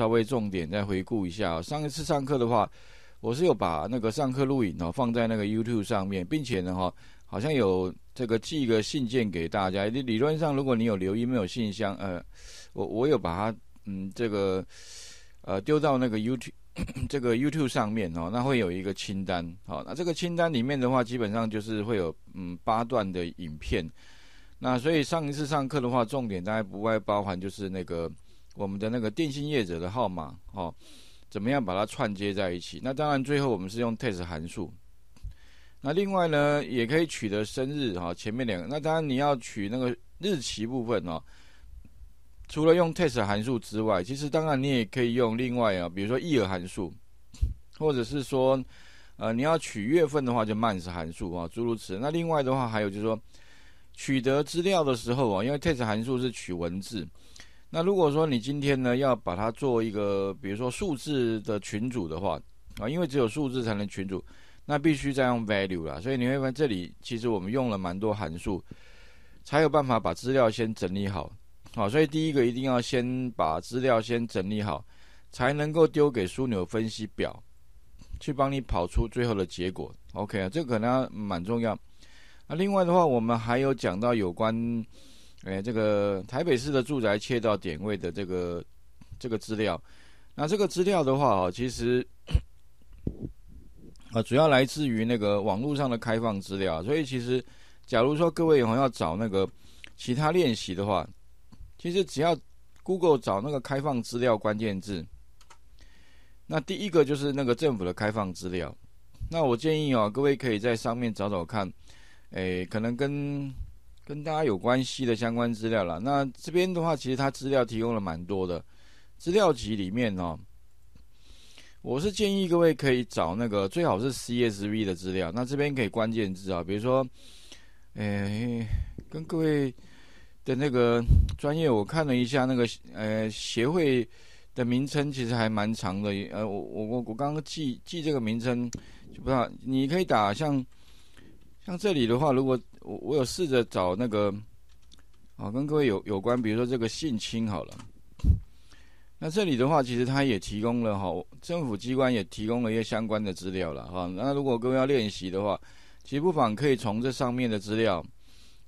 稍微重点再回顾一下，上一次上课的话，我是有把那个上课录影哦放在那个 YouTube 上面，并且呢哈，好像有这个寄一个信件给大家。理理论上，如果你有留音没有信箱，呃，我我有把它嗯这个呃丢到那个 YouTube 这个 YouTube 上面哦，那会有一个清单。好，那这个清单里面的话，基本上就是会有嗯八段的影片。那所以上一次上课的话，重点大概不外包含就是那个。我们的那个电信业者的号码哦，怎么样把它串接在一起？那当然最后我们是用 test 函数。那另外呢，也可以取得生日哈，前面两个。那当然你要取那个日期部分哦，除了用 test 函数之外，其实当然你也可以用另外啊，比如说 year 函数，或者是说呃你要取月份的话，就 month 函数啊，诸如此。那另外的话还有就是说，取得资料的时候啊，因为 test 函数是取文字。那如果说你今天呢，要把它做一个，比如说数字的群组的话，啊，因为只有数字才能群组，那必须再用 value 啦。所以你会发现，这里其实我们用了蛮多函数，才有办法把资料先整理好，好，所以第一个一定要先把资料先整理好，才能够丢给枢纽分析表，去帮你跑出最后的结果。OK 啊，这个可能蛮重要。那另外的话，我们还有讲到有关。哎，这个台北市的住宅切到点位的这个这个资料，那这个资料的话啊，其实啊主要来自于那个网络上的开放资料，所以其实假如说各位以后要找那个其他练习的话，其实只要 Google 找那个开放资料关键字，那第一个就是那个政府的开放资料，那我建议啊，各位可以在上面找找看，哎，可能跟。跟大家有关系的相关资料了。那这边的话，其实它资料提供了蛮多的资料集里面哦。我是建议各位可以找那个最好是 CSV 的资料。那这边可以关键字啊，比如说，诶，跟各位的那个专业，我看了一下那个呃协会的名称，其实还蛮长的。呃，我我我我刚刚记记这个名称，就不道，你可以打像像这里的话，如果。我我有试着找那个，啊，跟各位有有关，比如说这个性侵好了。那这里的话，其实它也提供了哈，政府机关也提供了一些相关的资料了哈。那如果各位要练习的话，其实不妨可以从这上面的资料，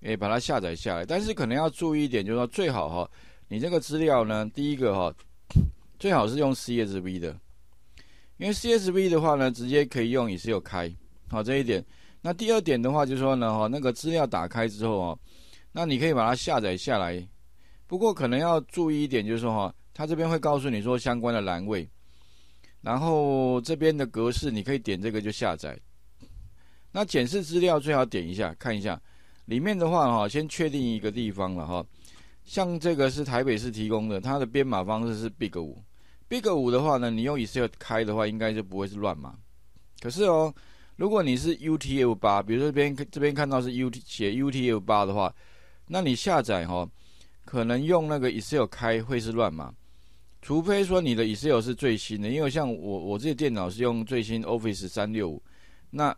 诶，把它下载下来。但是可能要注意一点，就是说最好哈，你这个资料呢，第一个哈，最好是用 CSV 的，因为 CSV 的话呢，直接可以用也是有开，好这一点。那第二点的话，就是说呢，哈，那个资料打开之后，哦，那你可以把它下载下来。不过可能要注意一点，就是说，哈，它这边会告诉你说相关的栏位，然后这边的格式，你可以点这个就下载。那检视资料最好点一下看一下，里面的话，哈，先确定一个地方了，哈，像这个是台北市提供的，它的编码方式是 Big 五，Big 五的话呢，你用 Excel 开的话，应该就不会是乱码。可是哦。如果你是 UTF8，比如说这边这边看到是 U 写 UTF8 的话，那你下载哈，可能用那个 Excel 开会是乱码，除非说你的 Excel 是最新的，因为像我我这个电脑是用最新 Office 三六五，那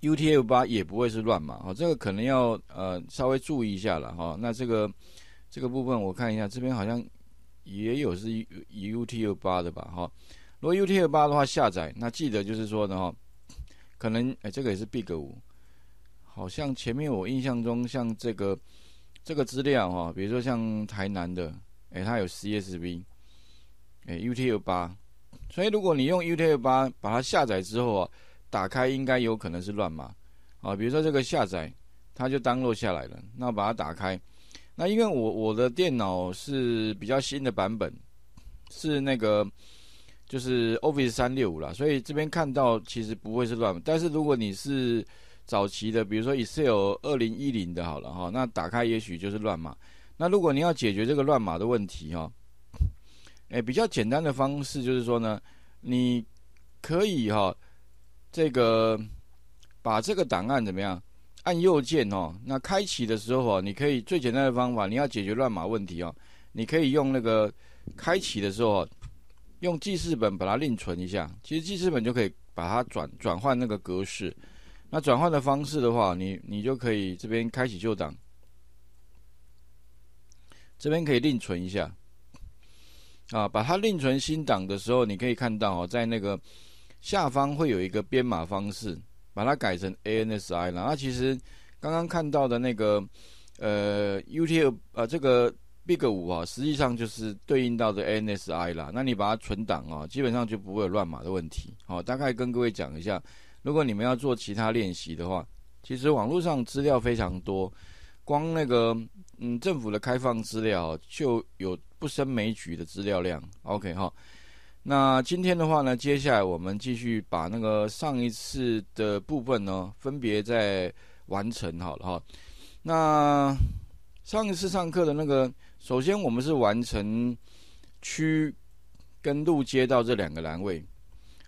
UTF8 也不会是乱码哈，这个可能要呃稍微注意一下了哈。那这个这个部分我看一下，这边好像也有是 UTF8 的吧？哈。如果 U T 二八的话下载，那记得就是说的哈，可能哎，这个也是 Big 五，好像前面我印象中像这个这个资料哈，比如说像台南的，哎，它有 C S v 哎，U T 二八，所以如果你用 U T 二八把它下载之后啊，打开应该有可能是乱码啊。比如说这个下载它就 download 下来了，那把它打开，那因为我我的电脑是比较新的版本，是那个。就是 Office 三六五啦，所以这边看到其实不会是乱码，但是如果你是早期的，比如说 Excel 二零一零的，好了哈，那打开也许就是乱码。那如果你要解决这个乱码的问题哈，哎，比较简单的方式就是说呢，你可以哈，这个把这个档案怎么样，按右键哦，那开启的时候哦，你可以最简单的方法，你要解决乱码问题哦，你可以用那个开启的时候。用记事本把它另存一下，其实记事本就可以把它转转换那个格式。那转换的方式的话，你你就可以这边开启旧档，这边可以另存一下。啊，把它另存新档的时候，你可以看到哦，在那个下方会有一个编码方式，把它改成 ANSI。然后其实刚刚看到的那个呃，UTL 呃这个。Big 五啊，实际上就是对应到的 n s i 啦。那你把它存档啊，基本上就不会有乱码的问题。好，大概跟各位讲一下。如果你们要做其他练习的话，其实网络上资料非常多，光那个嗯政府的开放资料就有不胜枚举的资料量。OK 哈，那今天的话呢，接下来我们继续把那个上一次的部分呢，分别再完成好了哈。那上一次上课的那个。首先，我们是完成区跟路街道这两个栏位，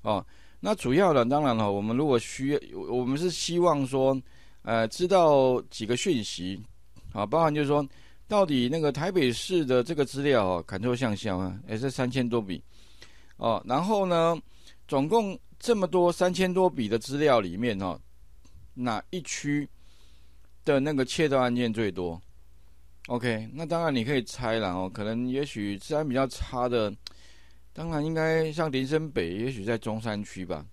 哦，那主要的当然了，我们如果需要，我们是希望说，呃，知道几个讯息，啊，包含就是说，到底那个台北市的这个资料哦，砍错向下啊，也是三千多笔，哦，然后呢，总共这么多三千多笔的资料里面，哈，哪一区的那个窃盗案件最多？OK，那当然你可以猜了哦。可能也许治安比较差的，当然应该像林森北，也许在中山区吧。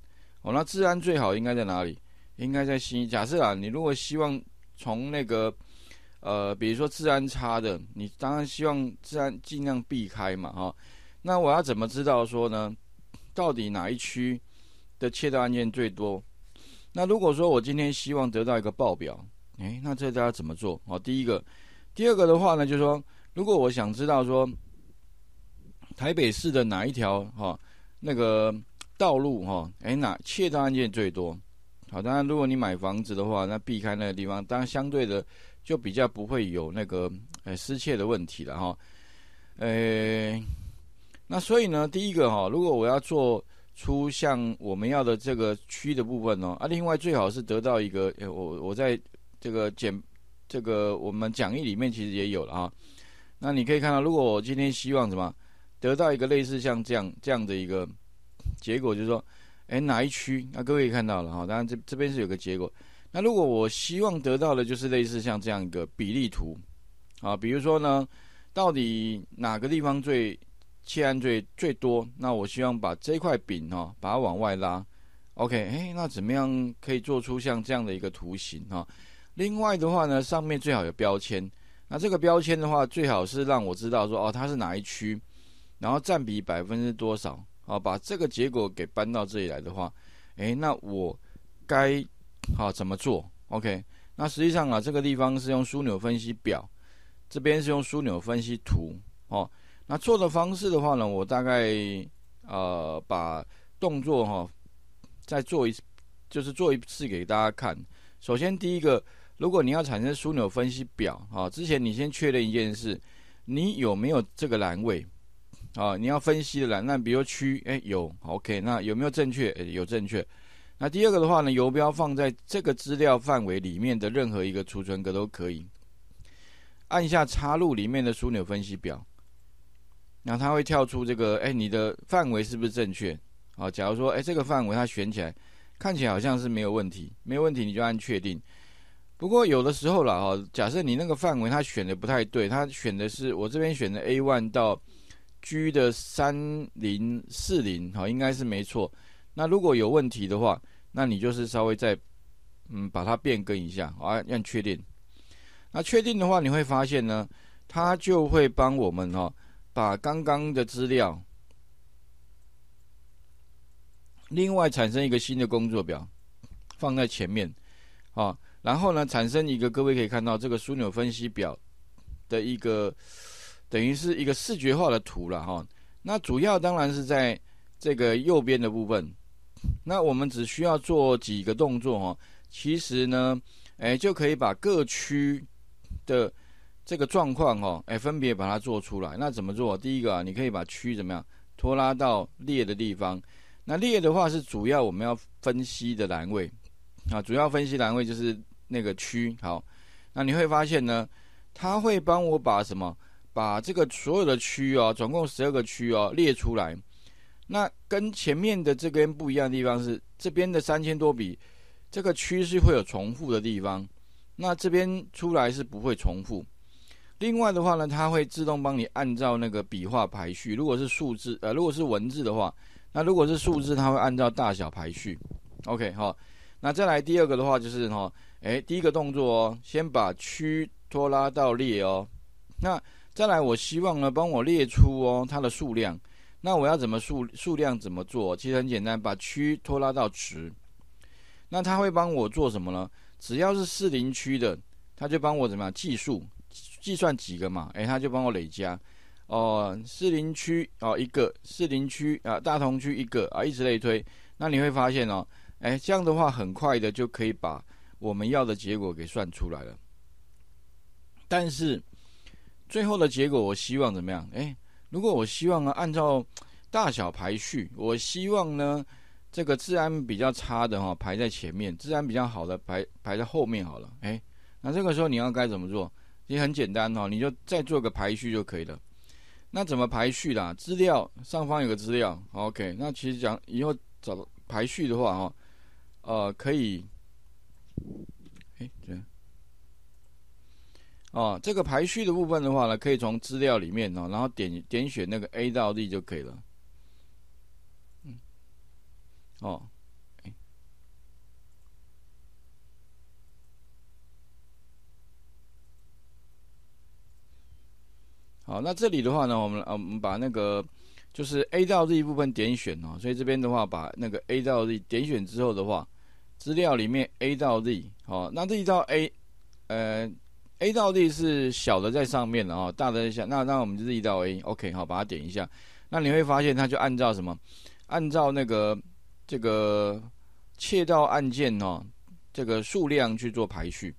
哦，那治安最好应该在哪里？应该在新。假设啊，你如果希望从那个，呃，比如说治安差的，你当然希望治安尽量避开嘛，哈。那我要怎么知道说呢？到底哪一区的窃盗案件最多？那如果说我今天希望得到一个报表，诶，那这大家怎么做？哦，第一个。第二个的话呢，就是说，如果我想知道说，台北市的哪一条哈那个道路哈，哎哪窃盗案件最多？好，当然如果你买房子的话，那避开那个地方，当然相对的就比较不会有那个呃失窃的问题了哈。呃，那所以呢，第一个哈，如果我要做出像我们要的这个区的部分呢，啊，另外最好是得到一个，我我在这个简。这个我们讲义里面其实也有了啊，那你可以看到，如果我今天希望什么，得到一个类似像这样这样的一个结果，就是说，哎哪一区？那各位看到了哈，当然这这边是有个结果。那如果我希望得到的就是类似像这样一个比例图，啊，比如说呢，到底哪个地方最切案最最多？那我希望把这块饼哈，把它往外拉。OK，哎，那怎么样可以做出像这样的一个图形啊？另外的话呢，上面最好有标签。那这个标签的话，最好是让我知道说，哦，它是哪一区，然后占比百分之多少。啊，把这个结果给搬到这里来的话，哎，那我该好怎么做？OK？那实际上啊，这个地方是用枢纽分析表，这边是用枢纽分析图。哦，那做的方式的话呢，我大概呃把动作哈再做一次，就是做一次给大家看。首先第一个。如果你要产生枢纽分析表，啊，之前你先确认一件事，你有没有这个栏位，啊，你要分析的栏，那比如区，哎，有，OK，那有没有正确？有正确。那第二个的话呢，游标放在这个资料范围里面的任何一个储存格都可以，按下插入里面的枢纽分析表，那它会跳出这个，哎，你的范围是不是正确？啊，假如说，哎，这个范围它选起来看起来好像是没有问题，没有问题，你就按确定。不过有的时候啦，哈，假设你那个范围它选的不太对，它选的是我这边选的 a one 到 G 的三零四零，哈，应该是没错。那如果有问题的话，那你就是稍微再，嗯，把它变更一下，啊，让确定。那确定的话，你会发现呢，它就会帮我们哈，把刚刚的资料，另外产生一个新的工作表，放在前面，啊。然后呢，产生一个各位可以看到这个枢纽分析表的一个等于是一个视觉化的图了哈。那主要当然是在这个右边的部分。那我们只需要做几个动作哈，其实呢，哎就可以把各区的这个状况哈，哎分别把它做出来。那怎么做？第一个，啊，你可以把区怎么样拖拉到列的地方。那列的话是主要我们要分析的栏位啊，主要分析栏位就是。那个区好，那你会发现呢，它会帮我把什么把这个所有的区哦，总共十二个区哦列出来。那跟前面的这边不一样的地方是，这边的三千多笔这个区是会有重复的地方，那这边出来是不会重复。另外的话呢，它会自动帮你按照那个笔画排序。如果是数字呃，如果是文字的话，那如果是数字，它会按照大小排序。OK 哈，那再来第二个的话就是哈。哎，第一个动作哦，先把区拖拉到列哦。那再来，我希望呢，帮我列出哦它的数量。那我要怎么数数量怎么做？其实很简单，把区拖拉到值。那他会帮我做什么呢？只要是四零区的，他就帮我怎么样计数？计算几个嘛？哎，他就帮我累加哦。四零区哦一个，四零区啊大同区一个啊，一直类推。那你会发现哦，哎这样的话，很快的就可以把。我们要的结果给算出来了，但是最后的结果，我希望怎么样？哎，如果我希望呢，按照大小排序，我希望呢，这个治安比较差的哈排在前面，治安比较好的排排在后面好了。哎，那这个时候你要该怎么做？也很简单哈，你就再做个排序就可以了。那怎么排序啦？资料上方有个资料，OK。那其实讲以后找排序的话哈，呃，可以。哎，对，哦，这个排序的部分的话呢，可以从资料里面哦，然后点点选那个 A 到 D 就可以了。嗯，哦，哎，好，那这里的话呢，我们啊，我们把那个就是 A 到 Z 部分点选哦，所以这边的话把那个 A 到 Z 点选之后的话。资料里面 A 到 Z，好，那 Z 到 A，呃，A 到 Z 是小的在上面的哦，大的在下。那那我们就是 Z 到 A，OK，好，把它点一下。那你会发现它就按照什么？按照那个这个窃盗案件哦，这个数量去做排序。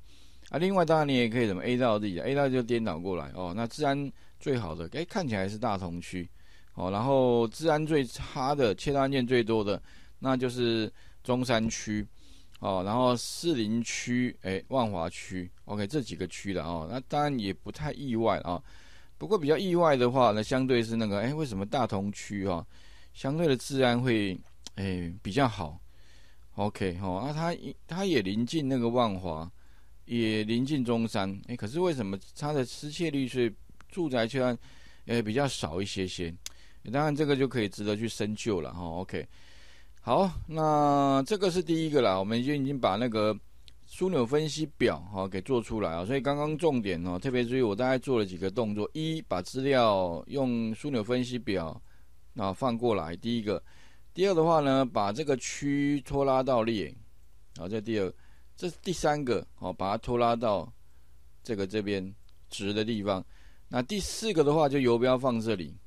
啊，另外当然你也可以什么 A 到 Z a 到 Z 就颠倒过来哦。那治安最好的，哎，看起来是大同区，哦，然后治安最差的，窃盗案件最多的，那就是中山区。哦，然后士林区、哎，万华区，OK，这几个区的啊，那当然也不太意外啊。不过比较意外的话呢，相对是那个，哎，为什么大同区哦，相对的治安会哎比较好？OK，哦，那它它也临近那个万华，也临近中山，哎，可是为什么它的失窃率是住宅区啊，比较少一些些？当然这个就可以值得去深究了哈，OK。好，那这个是第一个啦，我们就已经把那个枢纽分析表哈给做出来啊，所以刚刚重点哦，特别注意，我大概做了几个动作：，一把资料用枢纽分析表啊放过来，第一个；，第二的话呢，把这个区拖拉到列，好，这第二；，这是第三个哦，把它拖拉到这个这边直的地方；，那第四个的话，就游标放这里。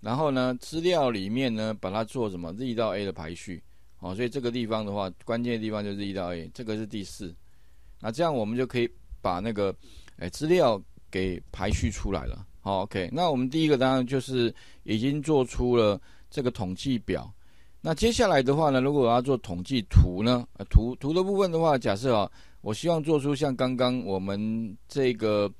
然后呢，资料里面呢，把它做什么？Z 到 A 的排序，好，所以这个地方的话，关键的地方就是 Z 到 A，这个是第四。那这样我们就可以把那个诶资料给排序出来了。好，OK。那我们第一个当然就是已经做出了这个统计表。那接下来的话呢，如果我要做统计图呢，图图的部分的话，假设啊，我希望做出像刚刚我们这个。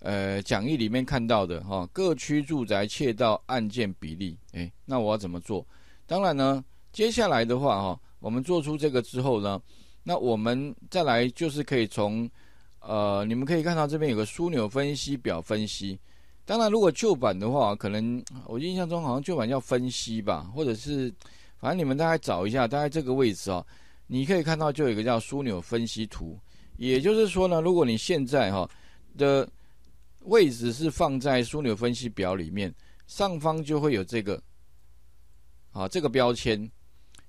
呃，讲义里面看到的哈，各区住宅窃盗案件比例，哎，那我要怎么做？当然呢，接下来的话哈，我们做出这个之后呢，那我们再来就是可以从呃，你们可以看到这边有个枢纽分析表分析。当然，如果旧版的话，可能我印象中好像旧版叫分析吧，或者是反正你们大概找一下，大概这个位置啊，你可以看到就有一个叫枢纽分析图。也就是说呢，如果你现在哈的位置是放在枢纽分析表里面，上方就会有这个，啊，这个标签，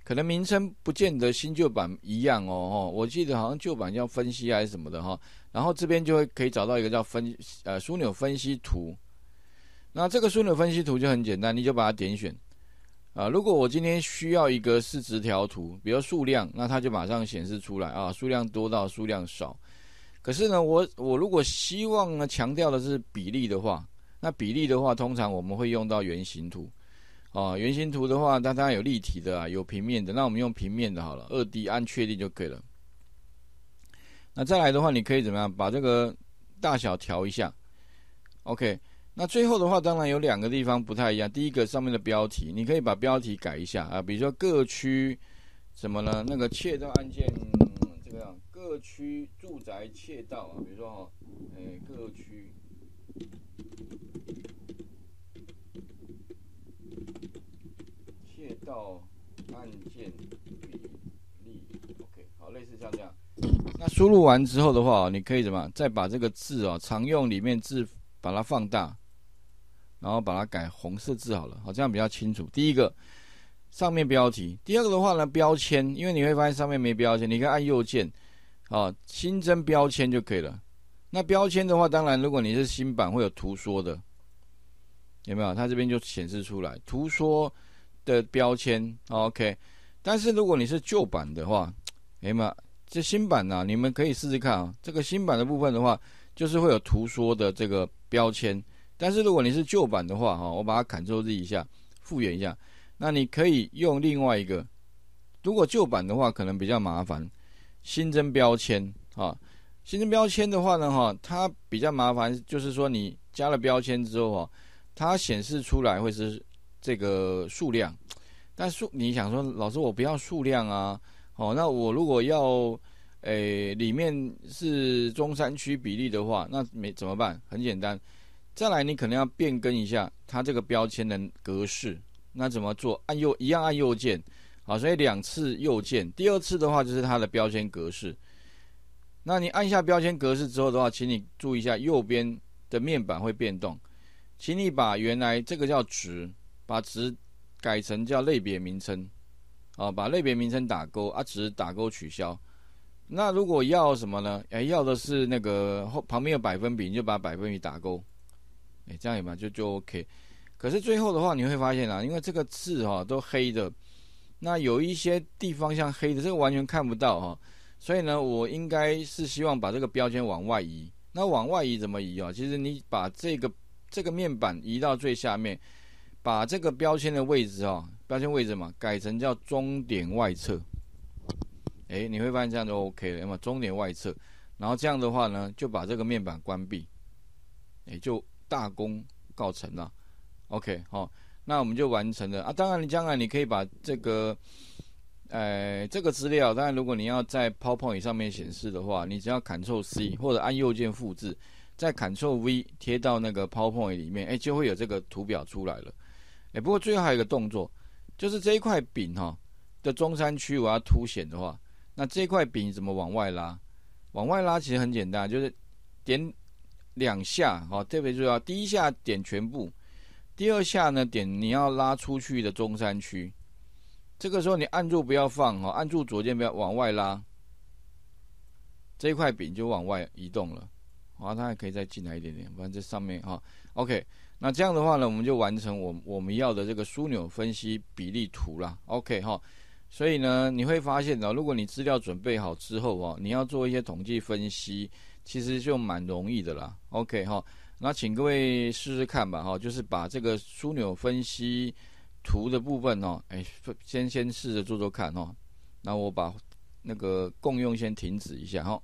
可能名称不见得新旧版一样哦，哦，我记得好像旧版叫分析还是什么的哈，然后这边就会可以找到一个叫分呃，枢纽分析图，那这个枢纽分析图就很简单，你就把它点选，啊，如果我今天需要一个市值条图，比如数量，那它就马上显示出来啊，数量多到数量少。可是呢，我我如果希望呢强调的是比例的话，那比例的话，通常我们会用到圆形图，啊，圆形图的话，它当然有立体的啊，有平面的，那我们用平面的好了，二 D 按确定就可以了。那再来的话，你可以怎么样，把这个大小调一下，OK。那最后的话，当然有两个地方不太一样，第一个上面的标题，你可以把标题改一下啊，比如说各区什么呢？那个窃盗按键，这个。各区住宅窃盗啊，比如说哈，哎，各区窃盗案件比例，OK，好，类似像这样。那输入完之后的话，你可以怎么？再把这个字啊，常用里面字把它放大，然后把它改红色字好了，好这样比较清楚。第一个上面标题，第二个的话呢标签，因为你会发现上面没标签，你可以按右键。哦，新增标签就可以了。那标签的话，当然如果你是新版会有图说的，有没有？它这边就显示出来图说的标签。OK，但是如果你是旧版的话，哎妈，这新版呢，你们可以试试看啊。这个新版的部分的话，就是会有图说的这个标签。但是如果你是旧版的话，哈，我把它 Ctrl Z 一下，复原一下。那你可以用另外一个，如果旧版的话，可能比较麻烦。新增标签啊，新增标签的话呢，哈，它比较麻烦，就是说你加了标签之后啊，它显示出来会是这个数量，但数你想说老师我不要数量啊，哦，那我如果要诶里面是中山区比例的话，那没怎么办？很简单，再来你可能要变更一下它这个标签的格式，那怎么做？按右一样按右键。啊，所以两次右键，第二次的话就是它的标签格式。那你按下标签格式之后的话，请你注意一下右边的面板会变动，请你把原来这个叫值，把值改成叫类别名称，啊，把类别名称打勾，啊，值打勾取消。那如果要什么呢？哎，要的是那个后旁边有百分比，你就把百分比打勾，哎，这样一般就就 OK。可是最后的话，你会发现啊，因为这个字哈都黑的。那有一些地方像黑的，这个完全看不到哈，所以呢，我应该是希望把这个标签往外移。那往外移怎么移啊？其实你把这个这个面板移到最下面，把这个标签的位置啊，标签位置嘛，改成叫终点外侧。哎，你会发现这样就 OK 了，那么终点外侧。然后这样的话呢，就把这个面板关闭，哎，就大功告成了。OK，好。那我们就完成了啊！当然，你将来你可以把这个，呃，这个资料，当然，如果你要在 PowerPoint 上面显示的话，你只要 Ctrl+C 或者按右键复制，再 Ctrl+V 贴到那个 PowerPoint 里面，哎，就会有这个图表出来了。哎，不过最后还有一个动作，就是这一块饼哈的中山区我要凸显的话，那这一块饼怎么往外拉？往外拉其实很简单，就是点两下哈，特别重要，第一下点全部。第二下呢，点你要拉出去的中山区，这个时候你按住不要放哈，按住左键不要往外拉，这一块饼就往外移动了，后它还可以再进来一点点，反正这上面哈。OK，那这样的话呢，我们就完成我我们要的这个枢纽分析比例图了。OK 哈，所以呢，你会发现呢，如果你资料准备好之后哦，你要做一些统计分析，其实就蛮容易的啦。OK 哈。那请各位试试看吧，哈，就是把这个枢纽分析图的部分，哈，哎，先先试着做做看，哈。那我把那个共用先停止一下，哈。